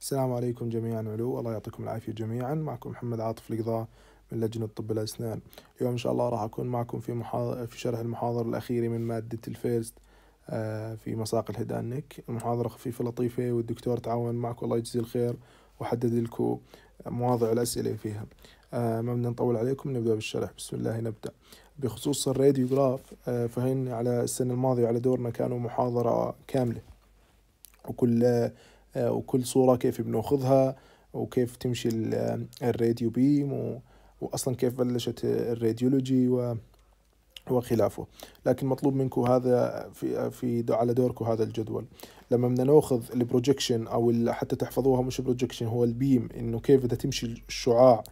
السلام عليكم جميعا علو الله يعطيكم العافية جميعا معكم محمد عاطف القضاء من لجنة طب الأسنان اليوم إن شاء الله راح أكون معكم في محاضر في شرح المحاضرة الأخيرة من مادة الفيرست آه، في مساق الهدانك المحاضرة خفيفة لطيفة والدكتور تعاون معك الله يجزيه الخير وحدد لكم مواضع الأسئلة فيها آه، ما بدنا نطول عليكم نبدأ بالشرح بسم الله نبدأ بخصوص الراديوغراف آه، فهن على السنة الماضية على دورنا كانوا محاضرة كاملة وكل آه، وكل صورة كيف بناخذها وكيف تمشي آه، الراديو بيم وأصلا كيف بلشت الراديولوجي وخلافه لكن مطلوب منكم هذا في في على دوركم هذا الجدول لما بدنا ناخذ البروجكشن او حتى تحفظوها مش بروجكشن هو البيم انه كيف بدها تمشي الشعاع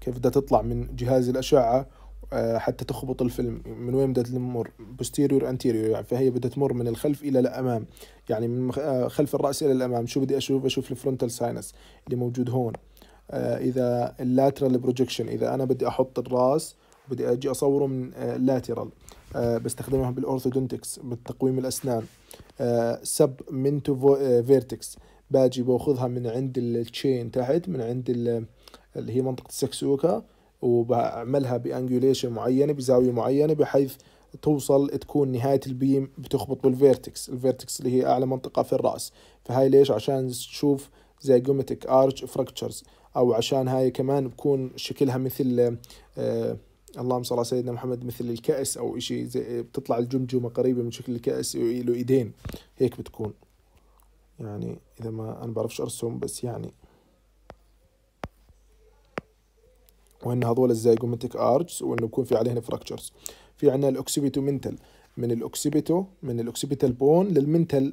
كيف بدها تطلع من جهاز الاشعه آه، حتى تخبط الفيلم من وين بدها تمر بوستيريور انتيريور يعني فهي بدها تمر من الخلف الى الامام يعني من آه، خلف الراس الى الامام شو بدي اشوف اشوف الفرونتال ساينس اللي موجود هون آه، اذا اللاترال بروجكشن اذا انا بدي احط الراس بدي اجي اصوره من لاترال بستخدمها بالاورثودونتكس بالتقويم الاسنان سب منتو فيرتكس باجي باخذها من عند التشين تحت من عند اللي هي منطقه السكسوكه وبعملها بانجوليشن معينه بزاويه معينه بحيث توصل تكون نهاية البيم بتخبط بالفيرتكس الفيرتكس اللي هي أعلى منطقة في الرأس فهاي ليش عشان تشوف زي جوميتك ارش فراكتشرز أو عشان هاي كمان بكون شكلها مثل آه اللهم صل على سيدنا محمد مثل الكأس أو شيء زي بتطلع الجمجمة قريبة من شكل الكأس له إيدين هيك بتكون يعني إذا ما أنا بعرفش أرسم بس يعني وهن هذول الزايجوميتيك ارجز وانه بكون في عليهن فراكتشرز في عندنا الاوكسيبيتو منتل من الاوكسيبيتو من الاوكسيبيتال بون للمنتل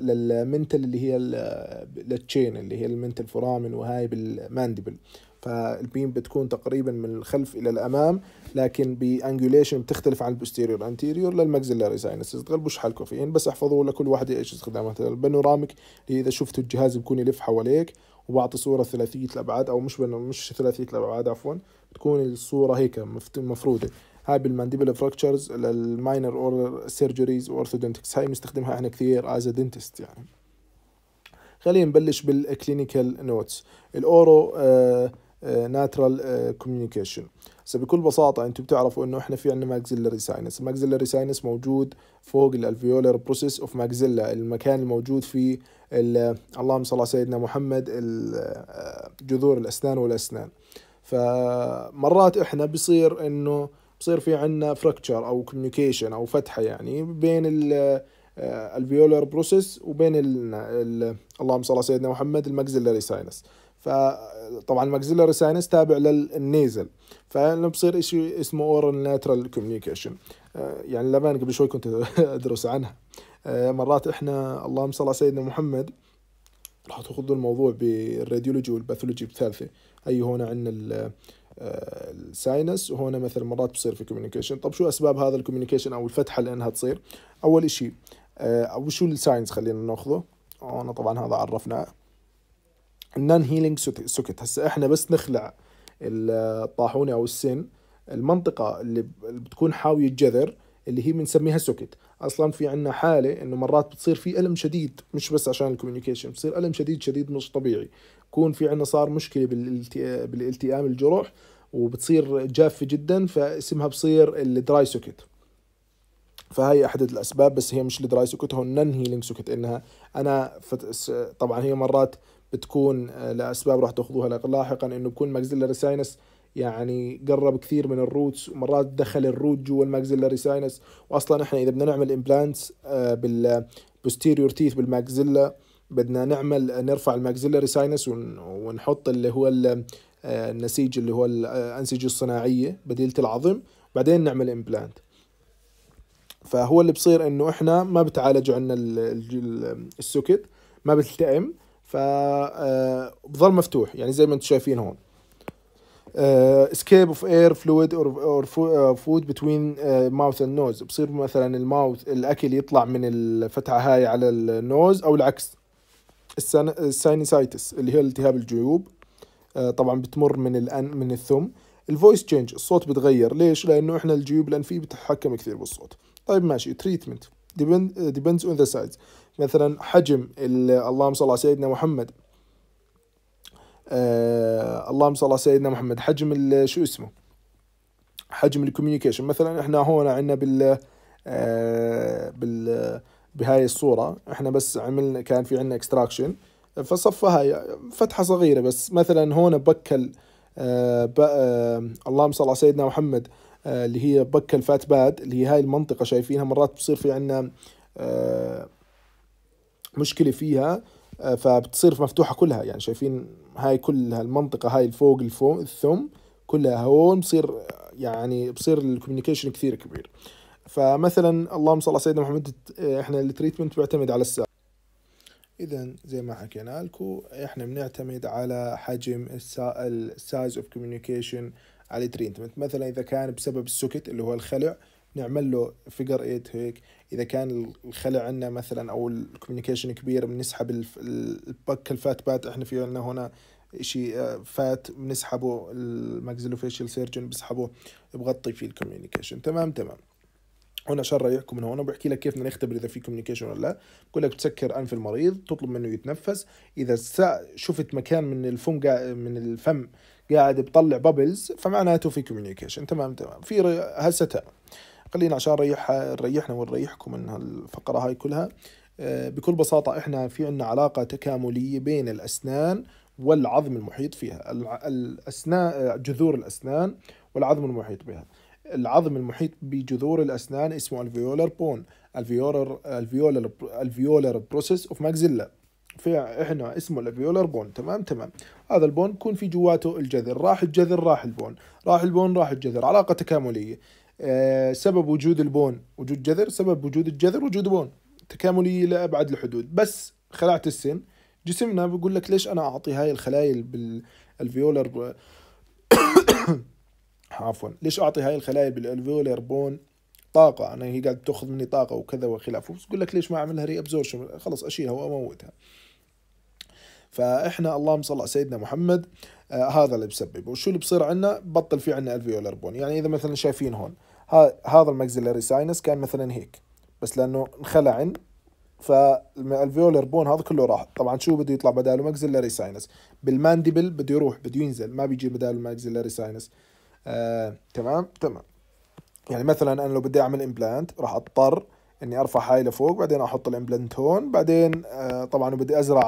للمنتل اللي هي آه، للتشين اللي هي المنتل فرامن وهاي بالمانديبل فالبيم بتكون تقريبا من الخلف الى الامام لكن بانجوليشن بتختلف عن البوستيريور انتيريور للماكسيلاري ساينسز تغلبوش حالكم فيهن بس احفظوا لكل واحد ايش استخدامها البانوراميك اذا شفتوا الجهاز بكون يلف حواليك وبعطي صورة ثلاثية الأبعاد أو مش مش ثلاثية الأبعاد عفوا بتكون الصورة هيك مفرودة هاي بالمانديبل فراكتشرز للماينر اور سيرجريز اورثودنتكس هاي بنستخدمها احنا كثير از دنتست يعني خلينا نبلش بالكلينيكال نوتس الاورو آه ناترال آه، آه، كوميونيكيشن هسه بكل بساطه انتم بتعرفوا انه احنا في عندنا ماكسيلري ساينس الماكزيلري ساينس موجود فوق الالفيولر بروسيس اوف ماكسيلا المكان الموجود فيه اللهم صل على سيدنا محمد آه، جذور الاسنان والاسنان فمرات احنا بصير انه بصير في عندنا فركتشر او كوميونيكيشن او فتحه يعني بين الالفيولر بروسيس وبين ال اللهم صل على سيدنا محمد الماكسيلاري ساينس فطبعا ماكسيلاري ساينس تابع للنيزل فانه بصير شيء اسمه اورال ناترال كوميونيكيشن يعني لبان قبل شوي كنت ادرس عنها آه، مرات احنا اللهم صل على سيدنا محمد راح تاخذوا الموضوع بالراديولوجي والباثولوجي بثالثه اي هنا عندنا الساينس آه، وهنا مثلا مرات بصير في كوميونيكيشن طب شو اسباب هذا الكوميونيكيشن او الفتحه اللي انها تصير اول شيء آه، او شو الساينس خلينا ناخذه هون طبعا هذا عرفناه النان هيلينج سوكت هسه احنا بس نخلع الطاحونه او السن المنطقه اللي بتكون حاويه الجذر اللي هي بنسميها سوكت اصلا في عندنا حاله انه مرات بتصير في الم شديد مش بس عشان الكوميونيكيشن بتصير الم شديد شديد مش طبيعي يكون في عندنا صار مشكله بالالتئام الجروح وبتصير جافه جدا فاسمها بصير الدراي سوكت فهي احد الاسباب بس هي مش الدراي سوكت هون النن هيلينج سوكت انها انا طبعا هي مرات تكون آه، لاسباب راح تاخذوها لاحقا انه بكون ماكسيلاري ساينس يعني قرب كثير من الروتس ومرات دخل الروت جوا الماكسيلاري ساينس واصلا احنا اذا بدنا نعمل امبلانتس بالبوستيريور تيث بالماكزيلا بدنا نعمل آه، نرفع الماكسيلاري ساينس ونحط اللي هو آه، النسيج اللي هو الانسجه الصناعيه بديله العظم بعدين نعمل امبلانت فهو اللي بصير انه احنا ما بتعالج عندنا السكت ما بتلتئم ف بظل آه، مفتوح يعني زي ما انتم شايفين هون اسكيب اوف اير فلويد اور فود بتوين ماوث اند نوز بصير مثلا الماوث الاكل يطلع من الفتحه هاي على النوز او العكس الساينسايتس اللي هي التهاب الجيوب uh, طبعا بتمر من الان من الثم الفويس تشينج الصوت بتغير ليش لانه احنا الجيوب الانفيه بتتحكم كثير بالصوت طيب ماشي تريتمنت ديبندز اون ذا سايز مثلا حجم اللهم صل على سيدنا محمد آه اللهم صل على سيدنا محمد حجم شو اسمه حجم الكوميونيكيشن مثلا احنا هون عندنا بال آه بال بهاي الصورة احنا بس عملنا كان في عندنا اكستراكشن فصفى هاي فتحة صغيرة بس مثلا هون بكل آه آه اللهم صل على سيدنا محمد آه اللي هي بكل فات باد اللي هي هاي المنطقة شايفينها مرات بصير في عندنا آه مشكله فيها آه، فبتصير مفتوحه كلها يعني شايفين هاي كلها المنطقه هاي الفوق الفوق الثم كلها هون بصير يعني بصير الكوميونيكيشن كثير كبير فمثلا اللهم صل على سيدنا محمد آه، احنا التريتمنت بيعتمد على الساعه اذا زي ما حكينا لكم احنا بنعتمد على حجم السايز اوف كوميونيكيشن على التريتمنت مثلا اذا كان بسبب السكت اللي هو الخلع نعمل له فيجر 8 هيك اذا كان الخلع عندنا مثلا او الكوميونيكيشن كبير بنسحب البك الفات بات احنا في عندنا هنا شيء آه، فات بنسحبه الماكسيلوفيشال سيرجن بسحبه بغطي فيه الكوميونيكيشن تمام تمام هنا شر رايحكم من هون وبحكي لك كيف بدنا نختبر اذا في كوميونيكيشن ولا لا بقول لك بتسكر انف المريض تطلب منه يتنفس اذا شفت مكان من الفم من الفم قاعد بطلع بابلز فمعناته في كوميونيكيشن تمام تمام في تمام خلينا عشان ريح ريحنا ونريحكم من هالفقره هاي كلها آه، بكل بساطه احنا في عندنا علاقه تكامليه بين الاسنان والعظم المحيط فيها الاسنان آه، جذور الاسنان والعظم المحيط بها العظم المحيط بجذور الاسنان اسمه الفيولر بون الفيولر الفيولر الفيولر بروسيس اوف ماكزيلا في احنا اسمه الفيولر بون تمام تمام هذا البون يكون في جواته الجذر راح الجذر راح البون راح البون راح الجذر علاقه تكامليه آه، سبب وجود البون وجود جذر سبب وجود الجذر وجود بون تكاملي لابعد الحدود بس خلعت السن جسمنا بيقول لك ليش انا اعطي هاي الخلايا بالالفيولر عفوا ليش اعطي هاي الخلايا بالالفيولر بون طاقة أنا هي قاعد تأخذ مني طاقة وكذا وخلافه بس بقول لك ليش ما أعملها ري أبزورشن خلص أشيلها وأموتها فإحنا اللهم صل على سيدنا محمد آه هذا اللي بسببه وشو اللي بصير عندنا بطل في عندنا الفيولر بون يعني إذا مثلا شايفين هون هذا المكسلري ساينس كان مثلا هيك بس لانه انخلع فالفيولر بون هذا كله راح طبعا شو بده يطلع بداله ماكسيلاري ساينس بالمانديبل بده يروح بده ينزل ما بيجي بداله ماكسيلاري ساينس آه، تمام تمام يعني مثلا انا لو بدي اعمل امبلانت راح اضطر اني ارفع هاي لفوق بعدين احط الامبلانت هون بعدين آه طبعا بدي ازرع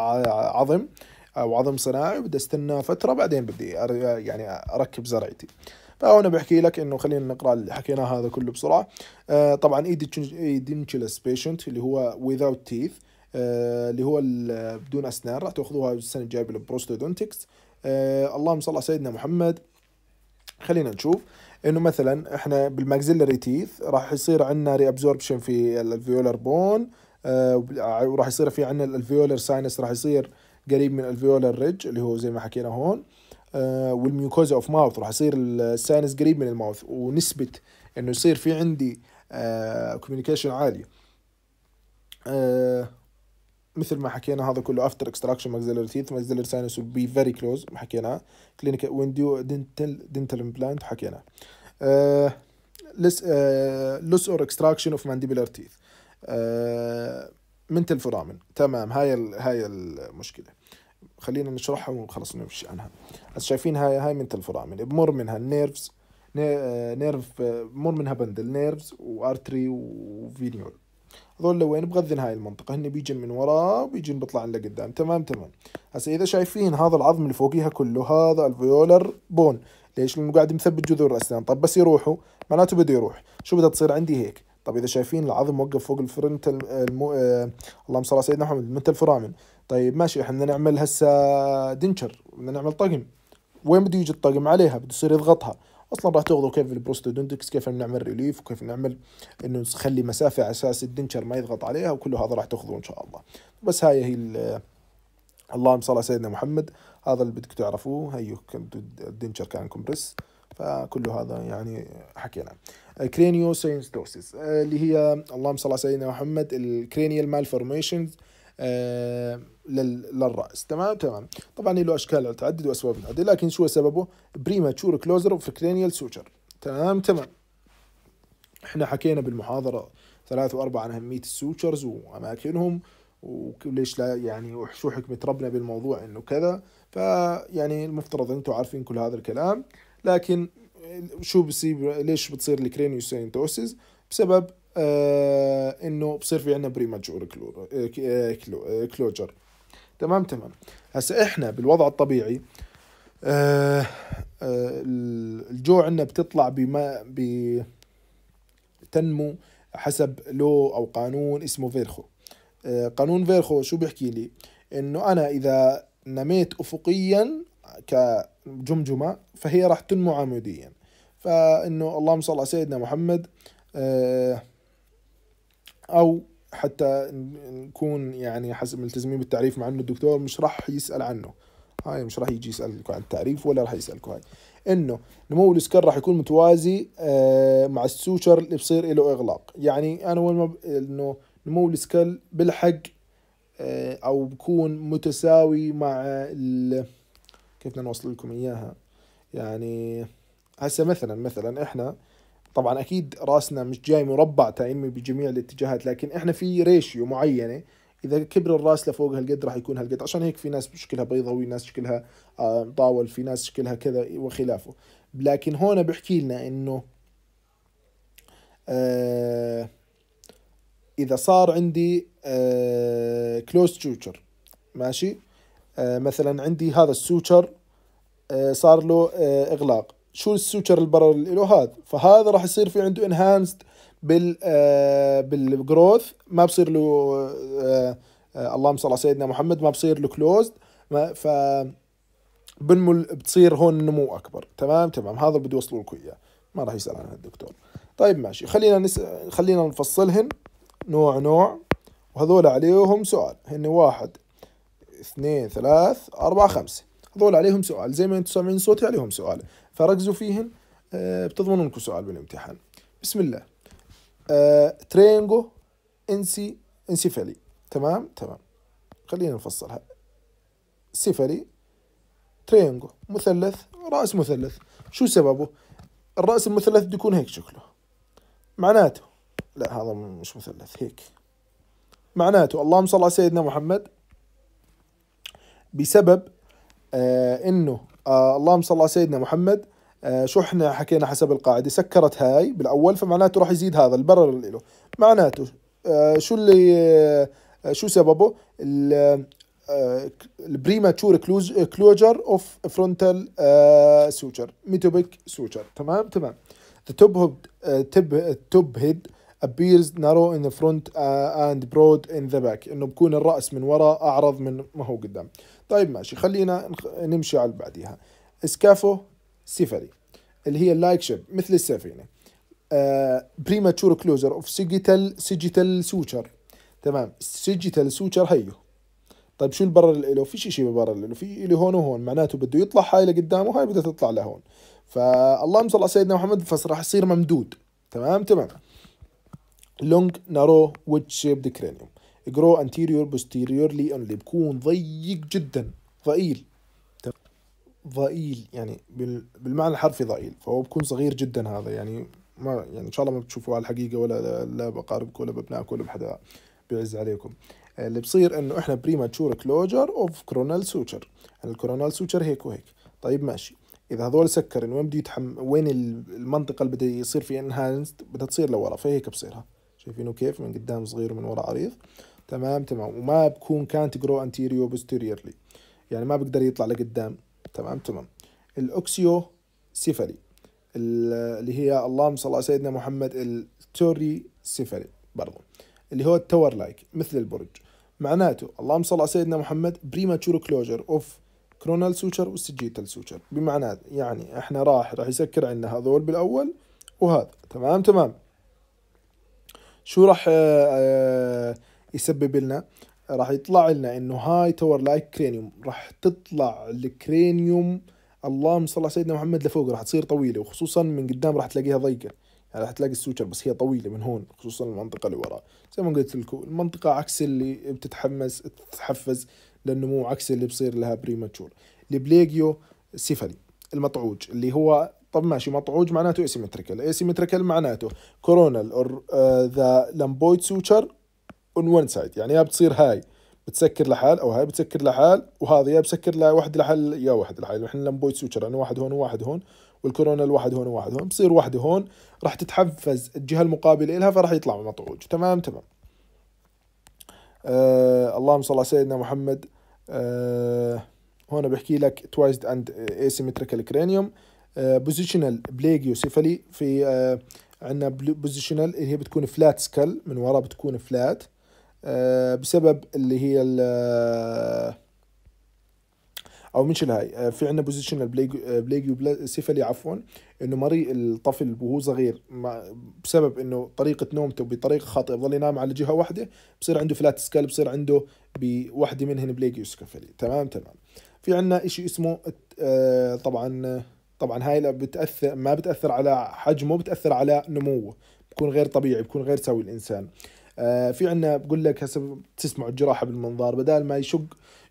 عظم او عظم صناعي وبدي استنى فتره بعدين بدي يعني اركب زرعتي فهون بحكي لك انه خلينا نقرا اللي حكيناه هذا كله بسرعه آه، طبعا ايدنتشلس بيشنت اللي هو without تيث آه، اللي هو بدون اسنان راح تاخذوها السنه الجايه بالبروستودونتكس آه، اللهم صل على سيدنا محمد خلينا نشوف انه مثلا احنا بالماكسيلري تيث راح يصير عندنا ري ابزوربشن في الالفيولر بون وراح يصير في عندنا الالفيولر ساينس راح يصير قريب من الفيولار ريدج اللي هو زي ما حكينا هون آه، والميوكوزا اوف ماوث راح يصير السانس قريب من الماوث ونسبه انه يصير في عندي كوميونيكيشن آه، عاليه آه، مثل ما حكينا هذا كله افتر اكستراكشن ماكزيلر تيث ماكسيلر ساينس بي فيري كلوز حكيناه كلينيكال وينديو دنتل دنتل امبلانت حكينا لس لوس اور اكستراكشن اوف مانديبلر تيث منت الفرامن تمام هاي ال... هاي المشكله خلينا نشرحها وخلص نمشي عنها هسه شايفين هاي هاي منت الفرامن بمر منها النيرفز آه، نيرف بمر آه، منها بندل نيرفز وارتري وفينيول هذول لوين بغذن هاي المنطقه هن بيجن من ورا وبيجن بيطلع لقدام تمام تمام هسه اذا شايفين هذا العظم اللي فوقيها كله هذا الفيولر بون ليش لانه قاعد مثبت جذور الاسنان طب بس يروحوا معناته بده يروح شو بدها تصير عندي هيك طب اذا شايفين العظم وقف فوق الفرنتال المو... آه، اللهم صل على سيدنا محمد المنتال الفرامل طيب ماشي احنا نعمل هسه دنشر بدنا نعمل طقم وين بده يجي الطقم عليها بده يصير يضغطها اصلا راح تاخذوا كيف البروستودونتكس كيف نعمل ريليف وكيف نعمل انه نخلي مسافه على اساس الدنشر ما يضغط عليها وكل هذا راح تاخذوه ان شاء الله بس هاي هي اللهم صل على سيدنا محمد هذا اللي بدكم تعرفوه هيو الدنشر كان كومبرس فكل هذا يعني حكينا كرينيو سينستوسيس آه، اللي هي اللهم صل على سيدنا محمد الكرينيال مال فورميشنز للراس تمام تمام طبعا له اشكال متعدده واسباب متعدده لكن شو سببه بريماتشور كلوزر اوف كرينيال سوتشر تمام تمام احنا حكينا بالمحاضره ثلاث وأربعة عن أهمية السوتشرز وأماكنهم وليش لا يعني وشو حكمة ربنا بالموضوع إنه كذا فيعني المفترض أنتم عارفين كل هذا الكلام لكن شو بصير ليش بتصير الكرينيوسين بسبب آه انه بصير في عندنا بريماتشور كلوجر تمام تمام هسا احنا بالوضع الطبيعي آه آه الجوع عندنا بتطلع بما بتنمو حسب لو او قانون اسمه فيرخو آه قانون فيرخو شو بيحكي لي انه انا اذا نميت افقيا كجمجمة فهي راح تنمو عموديا فإنه اللهم صل على سيدنا محمد آه، أو حتى نكون يعني حسب ملتزمين بالتعريف مع انه الدكتور مش راح يسال عنه هاي مش راح يجي يسالكم عن التعريف ولا راح يسالكم هاي انه نمو الاسكر راح يكون متوازي آه، مع السوشر اللي بصير له اغلاق يعني انا وين ما ب... انه نمو الاسكل بالحق آه، او بكون متساوي مع ال... كيف بدنا نوصل لكم اياها يعني هسه مثلا مثلا احنا طبعا اكيد راسنا مش جاي مربع تأمي بجميع الاتجاهات لكن احنا في ريشيو معينه اذا كبر الراس لفوق هالقد راح يكون هالقد عشان هيك في ناس شكلها بيضاوي ناس شكلها آه، طاول في ناس شكلها كذا وخلافه لكن هون بحكي لنا انه آه، اذا صار عندي كلوز آه، تشوتشر ماشي آه، مثلا عندي هذا السوتشر آه، صار له آه، اغلاق شو السوتشر البرر اللي له هذا فهذا راح يصير في عنده انهانسد بال بالجروث ما بصير له اللهم صل على سيدنا محمد ما بصير له كلوزد ف بنمو بتصير هون نمو اكبر تمام تمام هذا بده يوصلوا لكم اياه ما راح يسال عنها الدكتور طيب ماشي خلينا نس... خلينا نفصلهن نوع نوع وهذول عليهم سؤال هن واحد اثنين ثلاث أربعة خمسة هذول عليهم سؤال زي ما انتم سامعين صوتي عليهم سؤال فركزوا فيهن آه، بتضمنوا لكم سؤال بالامتحان بسم الله آه، ترينجو انسي انسيفالي تمام تمام خلينا نفصلها سيفالي ترينجو مثلث رأس مثلث شو سببه الرأس المثلث بده يكون هيك شكله معناته لا هذا مش مثلث هيك معناته اللهم صل على سيدنا محمد بسبب آه انه آه اللهم صل على سيدنا محمد آه شو احنا حكينا حسب القاعده سكرت هاي بالاول فمعناته راح يزيد هذا البرر اللي له معناته آه شو اللي آه شو سببه البريماتشور كلوجر اوف فرونتال سوتشر ميتوبيك سوتشر تمام تمام The top هيد uh, توب هيد head appears narrow in the front uh, and broad in the back انه بكون الراس من وراء اعرض من ما هو قدام طيب ماشي خلينا نمشي على بعديها اسكافو سيفري اللي هي اللايك شيب مثل السفينه بريماتشور كلوزر اوف سيجيتال سيجيتال سوتشر تمام سيجيتال سوتشر هيو طيب شو البرر اللي له في شيء شيء برر له في اللي هون وهون معناته بده يطلع هاي لقدام وهاي بدها تطلع لهون فاللهم صل على سيدنا محمد فراح يصير ممدود تمام تمام لونج نارو ويتش شيب كرينيوم grow anterior posteriorly only بكون ضيق جدا ضئيل ضئيل يعني بالمعنى الحرفي ضئيل فهو بكون صغير جدا هذا يعني ما يعني ان شاء الله ما بتشوفوه على الحقيقه ولا لا بقاربك ولا بابنائكم ولا بحدا بيعز عليكم آه، اللي بصير انه احنا بريماتشور كلوجر اوف كرونال سوتشر الكرونال سوتشر هيك وهيك طيب ماشي اذا هذول سكر وين بده يتحم وين المنطقه اللي بده يصير فيها انهانسد بدها تصير لورا فهيك بصيرها شايفينه كيف من قدام صغير ومن ورا عريض تمام تمام وما بكون كانت جرو انتيريو بوستيريورلي يعني ما بقدر يطلع لقدام تمام تمام الاوكسيو سيفالي اللي هي اللهم صل على سيدنا محمد التوري سيفالي برضو اللي هو التور لايك مثل البرج معناته اللهم صل على سيدنا محمد بريماتشور كلوجر اوف كرونال سوتشر والسجيتال سوتشر بمعنى يعني احنا راح راح يسكر عندنا هذول بالاول وهذا تمام تمام شو راح آه، آه، يسبب لنا راح يطلع لنا انه هاي تور لايك كرينيوم راح تطلع الكرينيوم اللهم صل على سيدنا محمد لفوق راح تصير طويله وخصوصا من قدام راح تلاقيها ضيقه يعني راح تلاقي السوتشر بس هي طويله من هون خصوصا المنطقه اللي وراء زي ما قلت لكم المنطقه عكس اللي بتتحمس تتحفز للنمو عكس اللي بصير لها بريماتشور البليجيو سيفالي المطعوج اللي هو طب ماشي مطعوج معناته اسيمتريكال اسيمتريكال معناته كورونال اور ذا لامبويد سوتشر اون ون سايد يعني يا بتصير هاي بتسكر لحال او هاي بتسكر لحال وهذا يا بسكر لواحد لحال يا واحد لحال احنا لمبوي سوتشر انا واحد هون وواحد هون والكورونا الواحد هون وواحد هون بصير واحدة هون راح تتحفز الجهة المقابلة لها فراح يطلع مطعوج تمام تمام آه اللهم صل على سيدنا محمد آه هون بحكي لك توايزد اند اسيمتريكال كرانيوم بوزيشنال بليجيوسيفالي في آه عندنا بوزيشنال اللي هي بتكون فلات سكال من ورا بتكون فلات آه، بسبب اللي هي آه، او مش هاي آه، في عندنا بوزيشنال بليجيو سيفالي عفوا انه مري الطفل وهو صغير بسبب انه طريقه نومته بطريقه خاطئه بضل ينام على جهه واحده بصير عنده فلات سكال بصير عنده بوحده منهن بليجيو سيفالي تمام تمام في عندنا شيء اسمه طبعا طبعا هاي بتاثر ما بتاثر على حجمه بتاثر على نموه بكون غير طبيعي بكون غير سوي الانسان آه، في عندنا بقول لك هسه تسمع الجراحه بالمنظار بدال ما يشق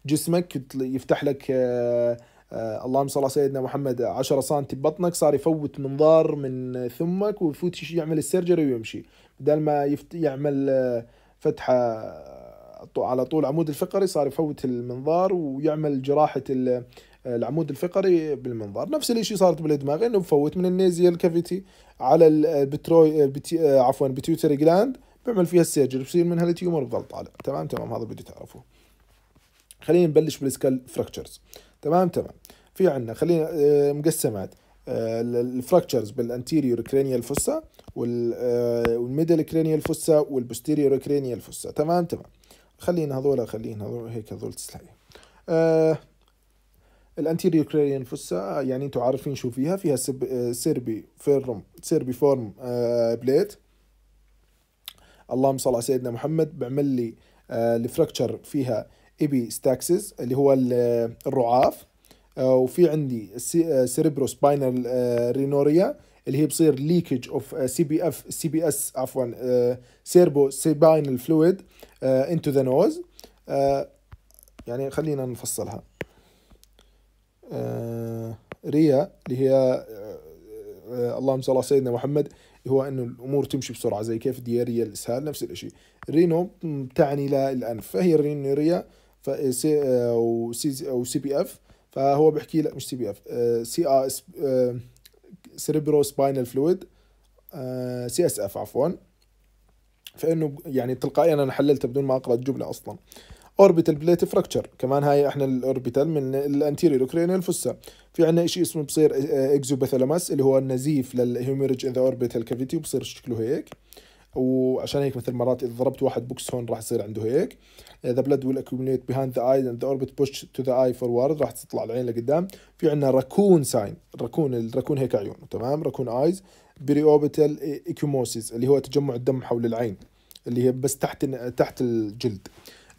جسمك يفتح لك آه، آه، اللهم صل على سيدنا محمد 10 سم ببطنك صار يفوت منظار من ثمك ويفوت يعمل السيرجري ويمشي بدل ما يفت يعمل فتحه على طول عمود الفقري صار يفوت المنظار ويعمل جراحه العمود الفقري بالمنظار نفس الشيء صارت بالدماغ انه يفوت من النيزيال كافيتي على البتروي بتي عفوا بتيوتري جلاند بعمل فيها السيرجري بصير منها التيومر بضل طالع تمام تمام هذا بدي تعرفوه خلينا نبلش بالسكال فراكتشرز تمام تمام في عندنا خلينا آه، مقسمات الفراكتشرز بالانتيريور كرينيال فوسا والميدل كرينيال فوسا والبوستيريور كرينيال فوسا تمام تمام خلينا هذول خلينا هذول هيك هذول تسلحي الانتيريور كرينيال فوسا يعني انتم عارفين شو فيها فيها سيربي فيرم سيربي فورم بليت اللهم صل على سيدنا محمد بعمل لي آه، الفراكتشر فيها ايبي ستاكسز اللي هو آه، الرعاف آه، وفي عندي سيريبرو سباينال رينوريا اللي هي بصير ليكج اوف سي بي اف سي بي اس عفوا سيربو سباينال فلويد انتو ذا نوز يعني خلينا نفصلها ريا اللي هي اللهم صل على سيدنا محمد هو انه الامور تمشي بسرعه زي كيف دياريا الاسهال نفس الشيء رينو تعني للانف فهي رينيريا آه، او سي او سي بي اف فهو بيحكي لك مش سي بي اف سي ا اس سيريبرو سباينال فلويد سي اس اف عفوا فانه يعني تلقائيا انا حللتها بدون ما اقرا الجمله اصلا اوربيتال بليت فراكتشر كمان هاي احنا الاوربيتال من الانتيريور كرينيال فسا في عندنا شيء اسمه بصير اكزوباثالاماس اللي هو النزيف للهيوميرج ان ذا اوربيتال كافيتي وبصير شكله هيك وعشان هيك مثل مرات اذا ضربت واحد بوكس هون راح يصير عنده هيك ذا بلاد ويل اكيوميليت بيهايند ذا اي ذا اوربت بوش تو ذا اي فورورد راح تطلع العين لقدام في عندنا راكون ساين راكون الراكون هيك عيونه تمام راكون ايز بري اوربيتال ايكيوموسيس اللي هو تجمع الدم حول العين اللي هي بس تحت تحت الجلد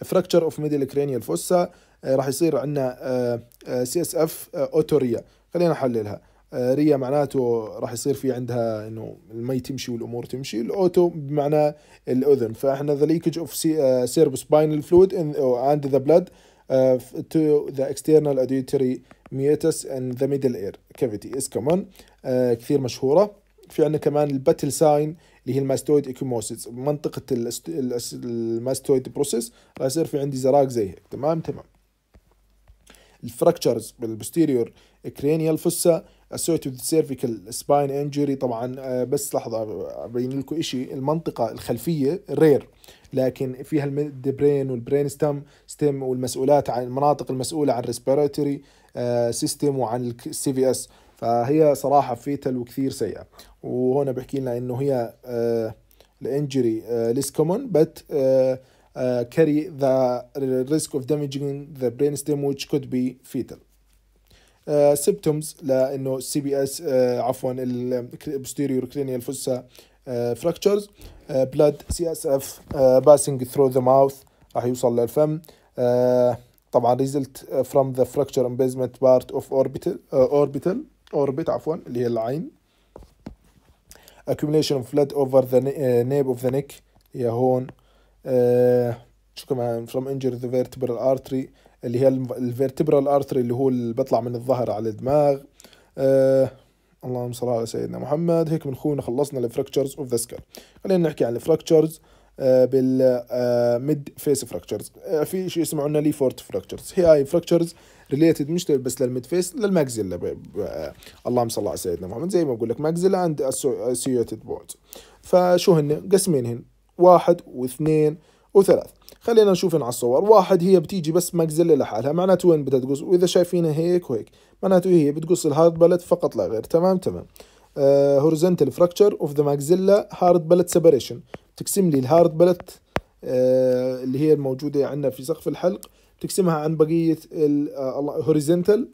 فراكتشر اوف ميدل كرينيال فوسا راح يصير عندنا سي اس اف اوتوريا خلينا نحللها ريا آه، معناته راح يصير في عندها انه المي تمشي والامور تمشي الاوتو بمعنى الاذن فاحنا ذا ليكج اوف سيرب سباينال فلويد اند ذا بلاد تو ذا اكسترنال اديوتري ميتس اند ذا ميدل اير كافيتي از كومون كثير مشهوره في عندنا كمان الباتل ساين اللي هي الماستويد ايكوموسيس منطقه الماستويد بروسيس راح يصير في عندي زراق زي هيك تمام تمام الفراكتشرز بالبوستيريور كرينيال فوسا وذ سيرفيكال سباين انجري طبعا آه، بس لحظه ابين لكم شيء المنطقه الخلفيه رير لكن فيها الدبرين والبرين ستم ستم والمسؤولات عن المناطق المسؤوله عن الريسبيراتوري آه، سيستم وعن السي في اس فهي صراحه فيتل وكثير سيئه وهنا بحكي لنا انه هي آه، الانجري ليس كومون بت carry the risk of damaging برين ستيم which كود بي فيتال سيمبتومز لانه سي بي اس عفوا البوستيريور كلينيال فوسا فراكتشرز بلاد سي اس اف باسنج ثرو ذا ماوث راح يوصل للفم uh, طبعا ريزلت فروم ذا فراكتشر امبيزمنت بارت اوف اوربيتال اوربيتال اوربت عفوا اللي هي العين accumulation of blood over the uh, nape of the neck هي هون آه، شو كمان from injury the vertebral artery اللي هي الفيرتبرال ارتري اللي هو اللي بطلع من الظهر على الدماغ آه اللهم صل على سيدنا محمد هيك بنكون خلصنا الفراكتشرز اوف ذا سكال خلينا نحكي عن الفراكتشرز آه بالميد فيس فراكتشرز آه في شيء اسمه عندنا لي فورت فراكتشرز هي هاي فراكتشرز آه ريليتد مش بس للميدفيس للماكزيلا اللهم صل على سيدنا محمد زي ما بقول لك ماكزيلا اند اسوشيتد بونز فشو هن قسمين هن واحد واثنين وثلاث خلينا نشوف على الصور واحد هي بتيجي بس ماكزيلا لحالها معناته وين بدها تقص واذا شايفينها هيك وهيك معناته هي بتقص الهارد بلد فقط لا غير تمام تمام هورزنتال فراكتشر اوف ذا ماكزيلا هارد بلد سيبريشن تقسم لي الهارد آه، بلد اللي هي الموجوده عندنا في سقف الحلق بتقسمها عن بقية الهوريزنتال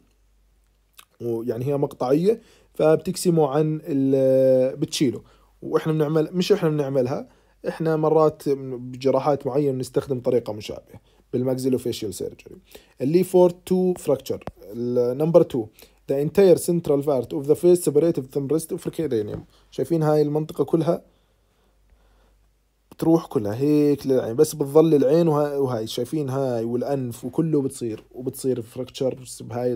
آه، ويعني هي مقطعية فبتقسمه عن آه، بتشيله واحنا بنعمل مش احنا بنعملها احنا مرات بجراحات معينة بنستخدم طريقة مشابهة بالماكسيلوفيشيال سيرجري اللي فور 2 فراكتشر نمبر 2 the entire central part of the face separated from rest of cranium شايفين هاي المنطقة كلها بتروح كلها هيك للعين بس بتظل العين وهاي, وهاي شايفين هاي والانف وكله بتصير وبتصير فركتشر بهاي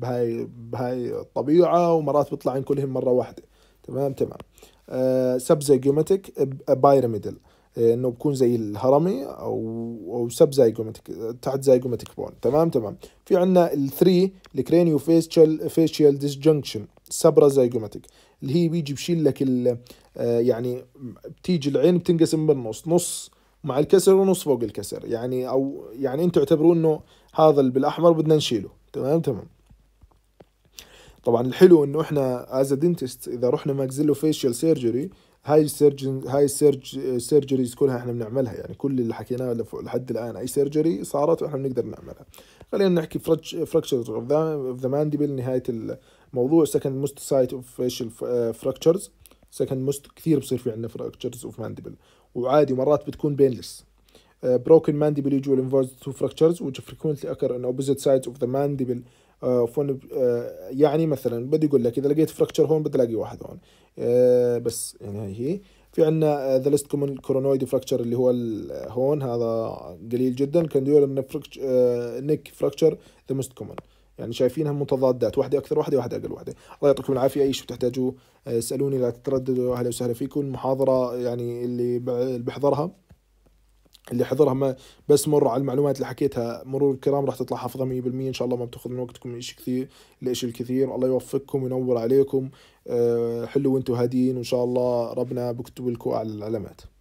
بهاي بهاي الطبيعه ومرات بيطلع عين كلهم مره واحده تمام تمام آه سبزه آه، بايراميدل آه، انه بكون زي الهرمي او او سب زايجومتك آه، تحت زايجومتك بون تمام تمام في عندنا الثري الكرينيو فيشل فيشيال ديسجنكشن زيجوماتيك اللي هي بيجي بشيل لك ال آه، يعني بتيجي العين بتنقسم بالنص نص مع الكسر ونص فوق الكسر يعني او يعني انتم اعتبروا انه هذا اللي بالاحمر بدنا نشيله تمام تمام طبعا الحلو انه احنا از دنتست اذا رحنا ماكزيلو فيشيال سيرجري هاي السيرجن هاي السيرج سيرجريز كلها احنا بنعملها يعني كل اللي حكيناه لحد الان اي سيرجري صارت واحنا بنقدر نعملها خلينا نحكي فركشر اوف ذا مانديبل نهايه موضوع second most site of facial fractures second most كثير بصير في عندنا fractures of mandible وعادي مرات بتكون painless broken mandible usually involves two fractures which frequently occur in opposite sides of the mandible فون يعني مثلا بدي اقول لك اذا لقيت fracture هون بدي بتلاقي واحد هون بس يعني هاي هي في عندنا the least common كورونويد fracture اللي هو هون هذا قليل جدا كان ديول ان نيك فركتشر ذا موست كومن يعني شايفينها متضادات واحده اكثر واحده واحده اقل واحده الله يعطيكم العافيه اي شيء تحتاجوه اسالوني آه، لا تترددوا اهلا وسهلا فيكم المحاضره يعني اللي بحضرها اللي حضرها ما بس مر على المعلومات اللي حكيتها مرور الكرام راح تطلع حافظها 100% ان شاء الله ما بتاخذ من وقتكم شيء كثير الاشي الكثير الله يوفقكم وينور عليكم آه، حلو وانتم هاديين وان شاء الله ربنا بكتب لكم على العلامات